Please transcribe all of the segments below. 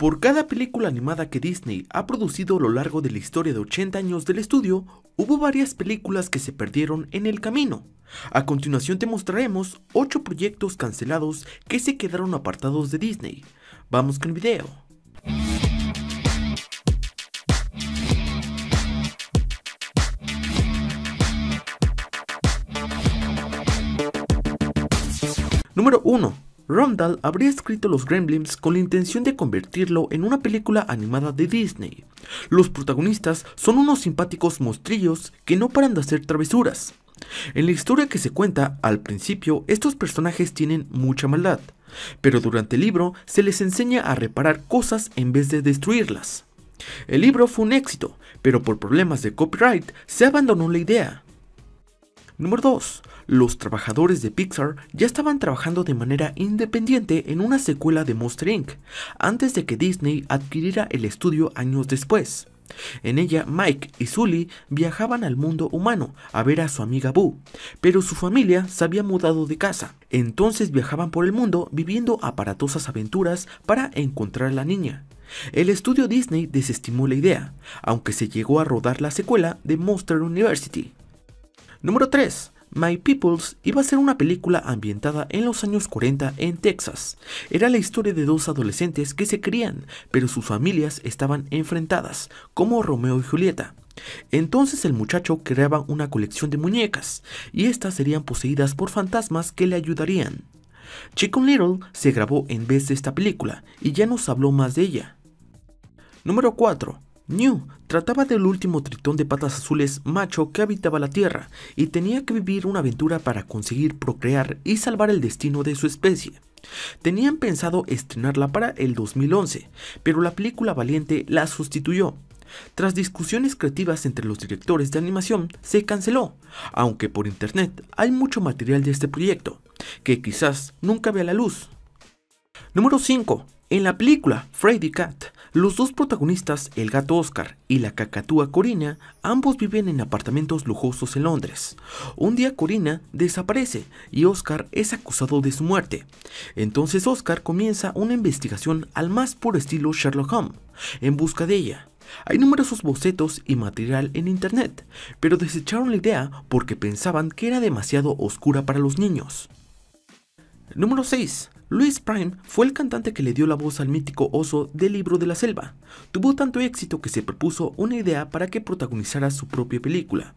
Por cada película animada que Disney ha producido a lo largo de la historia de 80 años del estudio, hubo varias películas que se perdieron en el camino. A continuación te mostraremos 8 proyectos cancelados que se quedaron apartados de Disney. Vamos con el video. Número 1. Rondal habría escrito Los Gremlins con la intención de convertirlo en una película animada de Disney. Los protagonistas son unos simpáticos monstrillos que no paran de hacer travesuras. En la historia que se cuenta al principio, estos personajes tienen mucha maldad, pero durante el libro se les enseña a reparar cosas en vez de destruirlas. El libro fue un éxito, pero por problemas de copyright se abandonó la idea. Número 2. Los trabajadores de Pixar ya estaban trabajando de manera independiente en una secuela de Monster Inc. antes de que Disney adquiriera el estudio años después. En ella, Mike y Sully viajaban al mundo humano a ver a su amiga Boo, pero su familia se había mudado de casa. Entonces viajaban por el mundo viviendo aparatosas aventuras para encontrar a la niña. El estudio Disney desestimó la idea, aunque se llegó a rodar la secuela de Monster University. Número 3. My Peoples iba a ser una película ambientada en los años 40 en Texas. Era la historia de dos adolescentes que se crían, pero sus familias estaban enfrentadas, como Romeo y Julieta. Entonces el muchacho creaba una colección de muñecas, y estas serían poseídas por fantasmas que le ayudarían. Chicken Little se grabó en vez de esta película, y ya nos habló más de ella. Número 4. New trataba del último tritón de patas azules macho que habitaba la Tierra y tenía que vivir una aventura para conseguir procrear y salvar el destino de su especie. Tenían pensado estrenarla para el 2011, pero la película Valiente la sustituyó. Tras discusiones creativas entre los directores de animación, se canceló, aunque por internet hay mucho material de este proyecto, que quizás nunca vea la luz. Número 5. En la película Freddy Cat los dos protagonistas, el gato Oscar y la cacatúa Corina, ambos viven en apartamentos lujosos en Londres. Un día Corina desaparece y Oscar es acusado de su muerte. Entonces Oscar comienza una investigación al más puro estilo Sherlock Holmes, en busca de ella. Hay numerosos bocetos y material en internet, pero desecharon la idea porque pensaban que era demasiado oscura para los niños. Número 6. Luis Prime fue el cantante que le dio la voz al mítico oso del libro de la selva. Tuvo tanto éxito que se propuso una idea para que protagonizara su propia película.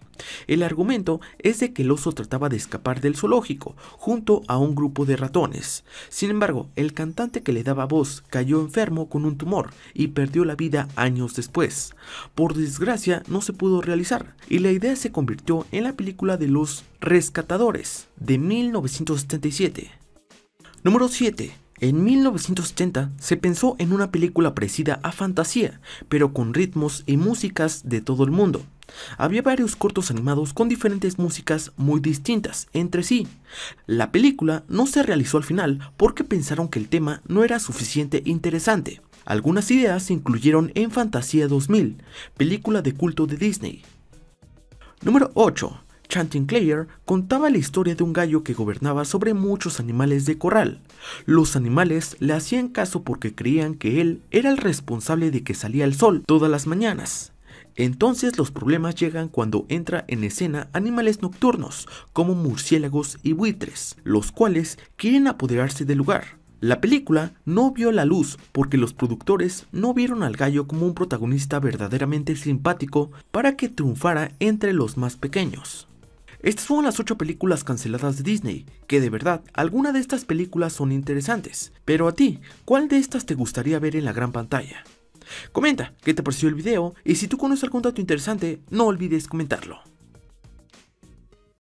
El argumento es de que el oso trataba de escapar del zoológico junto a un grupo de ratones. Sin embargo, el cantante que le daba voz cayó enfermo con un tumor y perdió la vida años después. Por desgracia no se pudo realizar y la idea se convirtió en la película de los Rescatadores de 1977. Número 7. En 1980 se pensó en una película parecida a Fantasía, pero con ritmos y músicas de todo el mundo. Había varios cortos animados con diferentes músicas muy distintas entre sí. La película no se realizó al final porque pensaron que el tema no era suficiente interesante. Algunas ideas se incluyeron en Fantasía 2000, película de culto de Disney. Número 8. Chanting Clayer contaba la historia de un gallo que gobernaba sobre muchos animales de corral. Los animales le hacían caso porque creían que él era el responsable de que salía el sol todas las mañanas. Entonces los problemas llegan cuando entra en escena animales nocturnos como murciélagos y buitres, los cuales quieren apoderarse del lugar. La película no vio la luz porque los productores no vieron al gallo como un protagonista verdaderamente simpático para que triunfara entre los más pequeños. Estas fueron las 8 películas canceladas de Disney, que de verdad, alguna de estas películas son interesantes, pero a ti, ¿cuál de estas te gustaría ver en la gran pantalla? Comenta qué te pareció el video y si tú conoces algún dato interesante, no olvides comentarlo.